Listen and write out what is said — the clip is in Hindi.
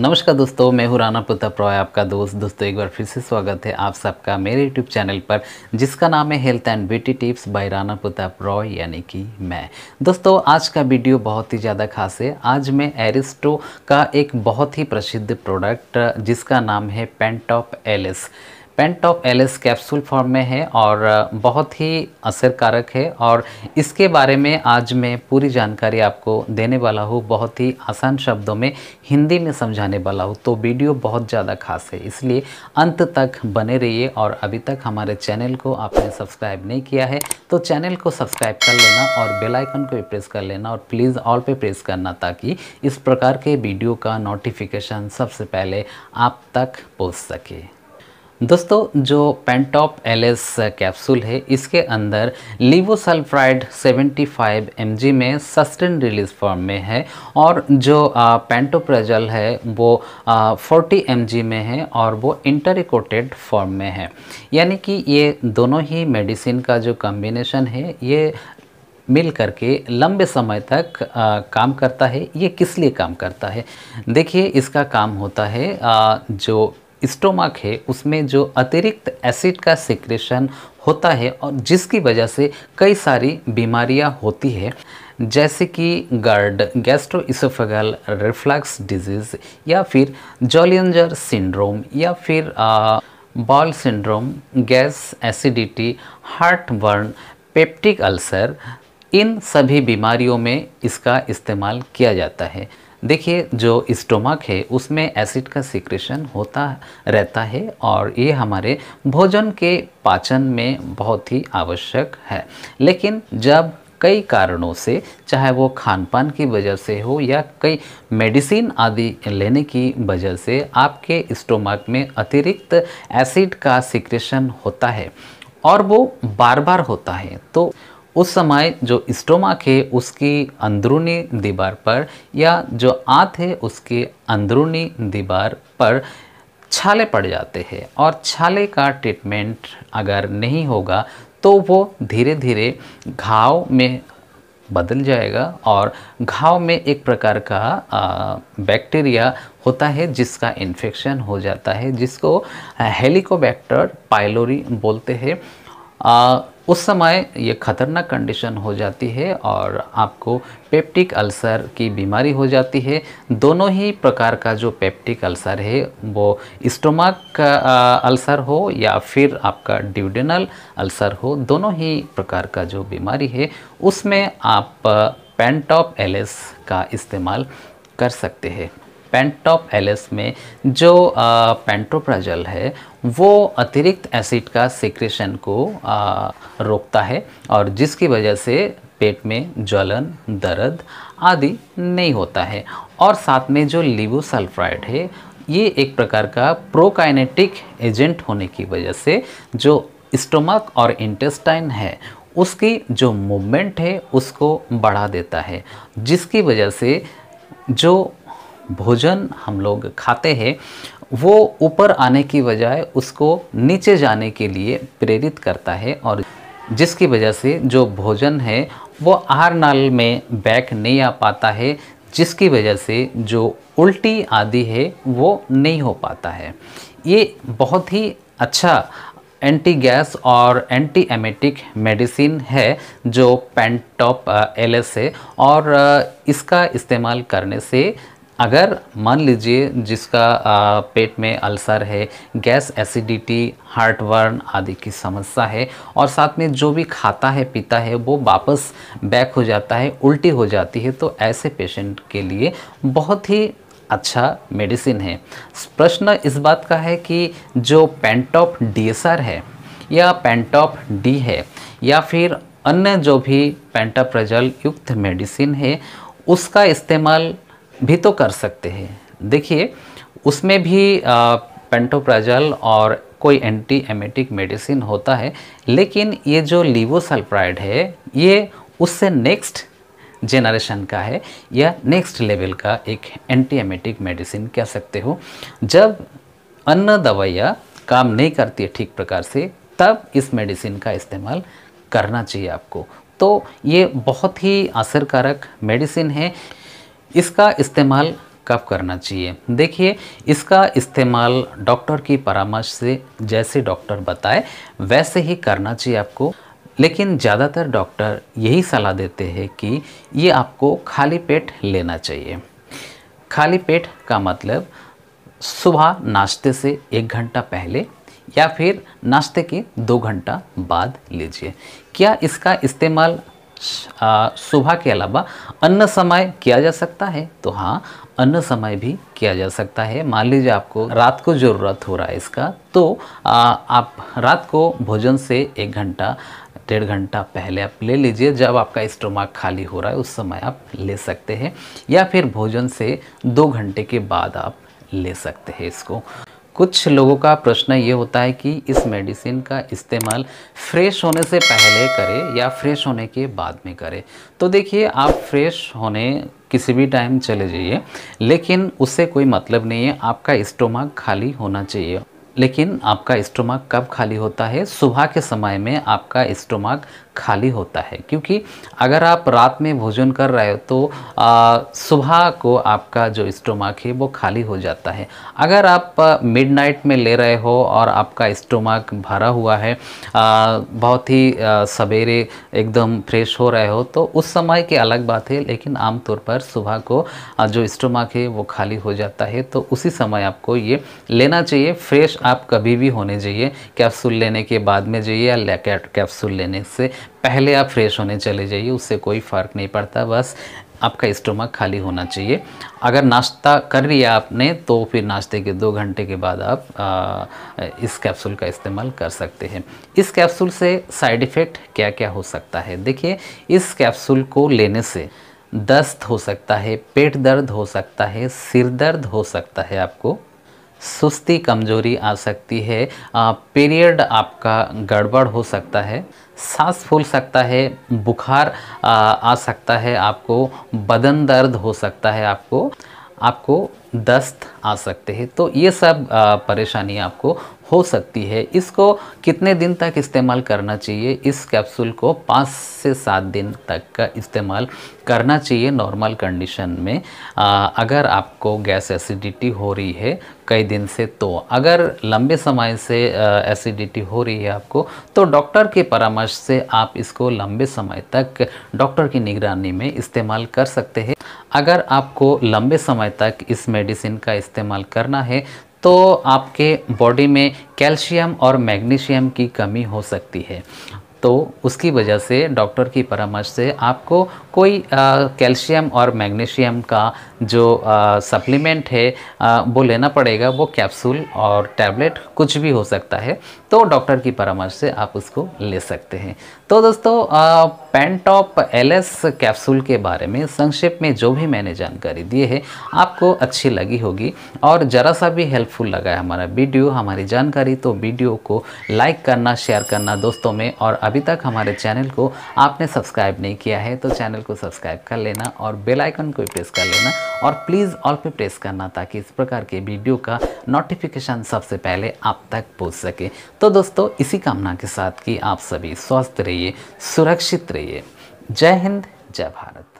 नमस्कार दोस्तों मैं हूँ राना प्रताप प्रॉय आपका दोस्त दोस्तों एक बार फिर से स्वागत है आप सबका मेरे यूट्यूब चैनल पर जिसका नाम है health and beauty tips by Rana Pratap प्रॉय यानी कि मैं दोस्तों आज का वीडियो बहुत ही ज़्यादा खास है आज मैं एरिस्टो का एक बहुत ही प्रसिद्ध प्रोडक्ट जिसका नाम है पेंटॉप एलिस पेंट ऑफ एलिस कैप्सूल फॉर्म में है और बहुत ही असरकारक है और इसके बारे में आज मैं पूरी जानकारी आपको देने वाला हूँ बहुत ही आसान शब्दों में हिंदी में समझाने वाला हूँ तो वीडियो बहुत ज़्यादा खास है इसलिए अंत तक बने रहिए और अभी तक हमारे चैनल को आपने सब्सक्राइब नहीं किया है तो चैनल को सब्सक्राइब कर लेना और बेलाइकन को भी प्रेस कर लेना और प्लीज़ ऑल पे प्रेस करना ताकि इस प्रकार के वीडियो का नोटिफिकेशन सबसे पहले आप तक पहुँच सके दोस्तों जो पेंटॉप एलएस कैप्सूल है इसके अंदर लिवोसल्फ्राइड 75 फाइव में सस्टेन रिलीज फॉर्म में है और जो पेंटोप्रेजल है वो 40 एम में है और वो इंटरिकोटेड फॉर्म में है यानी कि ये दोनों ही मेडिसिन का जो कम्बिनेशन है ये मिल करके लंबे समय तक आ, काम करता है ये किस लिए काम करता है देखिए इसका काम होता है आ, जो स्टोमक है उसमें जो अतिरिक्त एसिड का सिक्रेशन होता है और जिसकी वजह से कई सारी बीमारियां होती है जैसे कि गर्ड गैस्ट्रोइसोफेगल रिफ्लक्स डिजीज़ या फिर जॉलियंजर सिंड्रोम या फिर bowel syndrome gas acidity heart burn peptic ulcer इन सभी बीमारियों में इसका इस्तेमाल किया जाता है देखिए जो स्टोमक है उसमें एसिड का सिक्रेशन होता रहता है और ये हमारे भोजन के पाचन में बहुत ही आवश्यक है लेकिन जब कई कारणों से चाहे वो खान पान की वजह से हो या कई मेडिसिन आदि लेने की वजह से आपके स्टोमक में अतिरिक्त एसिड का सिक्रेशन होता है और वो बार बार होता है तो उस समय जो स्टोमाक है उसकी अंदरूनी दीवार पर या जो आँत है उसके अंदरूनी दीवार पर छाले पड़ जाते हैं और छाले का ट्रीटमेंट अगर नहीं होगा तो वो धीरे धीरे घाव में बदल जाएगा और घाव में एक प्रकार का बैक्टीरिया होता है जिसका इन्फेक्शन हो जाता है जिसको हेलिकोबैक्टर पाइलोरी बोलते हैं उस समय ये ख़तरनाक कंडीशन हो जाती है और आपको पेप्टिक अल्सर की बीमारी हो जाती है दोनों ही प्रकार का जो पेप्टिक अल्सर है वो स्टोमक का अल्सर हो या फिर आपका ड्यूडेनल अल्सर हो दोनों ही प्रकार का जो बीमारी है उसमें आप पेंटॉप एलेस का इस्तेमाल कर सकते हैं पेंटॉप एलिस में जो पेंटोप्राजल है वो अतिरिक्त एसिड का सिक्रेशन को आ, रोकता है और जिसकी वजह से पेट में ज्वलन दर्द आदि नहीं होता है और साथ में जो लिवोसल्फाइड है ये एक प्रकार का प्रोकाइनेटिक एजेंट होने की वजह से जो स्टोमक और इंटेस्टाइन है उसकी जो मूवमेंट है उसको बढ़ा देता है जिसकी वजह से जो भोजन हम लोग खाते हैं वो ऊपर आने की बजाय उसको नीचे जाने के लिए प्रेरित करता है और जिसकी वजह से जो भोजन है वो आहार नाल में बैक नहीं आ पाता है जिसकी वजह से जो उल्टी आदि है वो नहीं हो पाता है ये बहुत ही अच्छा एंटी गैस और एंटी एमेटिक मेडिसिन है जो पेंटॉप एल है और इसका इस्तेमाल करने से अगर मान लीजिए जिसका पेट में अल्सर है गैस एसिडिटी हार्टवर्न आदि की समस्या है और साथ में जो भी खाता है पीता है वो वापस बैक हो जाता है उल्टी हो जाती है तो ऐसे पेशेंट के लिए बहुत ही अच्छा मेडिसिन है प्रश्न इस बात का है कि जो पेंटॉप डी है या पेंटॉप डी है या फिर अन्य जो भी पेंटाप्रजल युक्त मेडिसिन है उसका इस्तेमाल भी तो कर सकते हैं देखिए उसमें भी पेंटोप्राजल और कोई एंटी एमेटिक मेडिसिन होता है लेकिन ये जो लीवोसल्फ्राइड है ये उससे नेक्स्ट जेनरेशन का है या नेक्स्ट लेवल का एक एंटी एमेटिक मेडिसिन कह सकते हो जब अन्य दवाइयाँ काम नहीं करती है ठीक प्रकार से तब इस मेडिसिन का इस्तेमाल करना चाहिए आपको तो ये बहुत ही असरकारक मेडिसिन है इसका इस्तेमाल कब करना चाहिए देखिए इसका इस्तेमाल डॉक्टर की परामर्श से जैसे डॉक्टर बताए वैसे ही करना चाहिए आपको लेकिन ज़्यादातर डॉक्टर यही सलाह देते हैं कि ये आपको खाली पेट लेना चाहिए खाली पेट का मतलब सुबह नाश्ते से एक घंटा पहले या फिर नाश्ते के दो घंटा बाद लीजिए क्या इसका इस्तेमाल सुबह के अलावा अन्य समय किया जा सकता है तो हाँ अन्य समय भी किया जा सकता है मान लीजिए आपको रात को ज़रूरत हो रहा है इसका तो आ, आप रात को भोजन से एक घंटा डेढ़ घंटा पहले आप ले लीजिए जब आपका स्टोमाक खाली हो रहा है उस समय आप ले सकते हैं या फिर भोजन से दो घंटे के बाद आप ले सकते हैं इसको कुछ लोगों का प्रश्न ये होता है कि इस मेडिसिन का इस्तेमाल फ्रेश होने से पहले करें या फ्रेश होने के बाद में करें तो देखिए आप फ्रेश होने किसी भी टाइम चले जाइए लेकिन उससे कोई मतलब नहीं है आपका स्टोमक खाली होना चाहिए लेकिन आपका स्टोमक कब खाली होता है सुबह के समय में आपका स्टोमक खाली होता है क्योंकि अगर आप रात में भोजन कर रहे हो तो सुबह को आपका जो स्टोमाक है वो खाली हो जाता है अगर आप मिडनाइट में ले रहे हो और आपका स्टोमाक भरा हुआ है आ, बहुत ही सवेरे एकदम फ्रेश हो रहे हो तो उस समय की अलग बात है लेकिन आमतौर पर सुबह को जो स्टोमाक है वो खाली हो जाता है तो उसी समय आपको ये लेना चाहिए फ्रेश आप कभी भी होने चाहिए कैप्सूल लेने के बाद में जाइए या कैप्सूल लेने से पहले आप फ्रेश होने चले जाइए उससे कोई फ़र्क नहीं पड़ता बस आपका स्टोमक खाली होना चाहिए अगर नाश्ता कर लिया आपने तो फिर नाश्ते के दो घंटे के बाद आप आ, इस कैप्सूल का इस्तेमाल कर सकते हैं इस कैप्सूल से साइड इफ़ेक्ट क्या क्या हो सकता है देखिए इस कैप्सूल को लेने से दस्त हो सकता है पेट दर्द हो सकता है सिर दर्द हो सकता है आपको सुस्ती कमजोरी आ सकती है पीरियड आपका गड़बड़ हो सकता है सांस फूल सकता है बुखार आ, आ सकता है आपको बदन दर्द हो सकता है आपको आपको दस्त आ सकते हैं तो ये सब परेशानी आपको हो सकती है इसको कितने दिन तक इस्तेमाल करना चाहिए इस कैप्सूल को पाँच से सात दिन तक का इस्तेमाल करना चाहिए नॉर्मल कंडीशन में आ, अगर आपको गैस एसिडिटी हो रही है कई दिन से तो अगर लंबे समय से एसिडिटी हो रही है आपको तो डॉक्टर के परामर्श से आप इसको लंबे समय तक डॉक्टर की निगरानी में इस्तेमाल कर सकते हैं अगर आपको लंबे समय तक इस मेडिसिन का इस्तेमाल करना है तो आपके बॉडी में कैल्शियम और मैग्नीशियम की कमी हो सकती है तो उसकी वजह से डॉक्टर की परामर्श से आपको कोई कैल्शियम और मैग्नीशियम का जो सप्लीमेंट है आ, वो लेना पड़ेगा वो कैप्सूल और टैबलेट कुछ भी हो सकता है तो डॉक्टर की परामर्श से आप उसको ले सकते हैं तो दोस्तों पेंटॉप एलएस कैप्सूल के बारे में संक्षेप में जो भी मैंने जानकारी दी है आपको अच्छी लगी होगी और ज़रा सा भी हेल्पफुल लगा है हमारा वीडियो हमारी जानकारी तो वीडियो को लाइक करना शेयर करना दोस्तों में और अभी तक हमारे चैनल को आपने सब्सक्राइब नहीं किया है तो चैनल को सब्सक्राइब कर लेना और बेल आइकन को प्रेस कर लेना और प्लीज़ ऑल पे प्रेस करना ताकि इस प्रकार के वीडियो का नोटिफिकेशन सबसे पहले आप तक पहुंच सके तो दोस्तों इसी कामना के साथ कि आप सभी स्वस्थ रहिए सुरक्षित रहिए जय हिंद जय भारत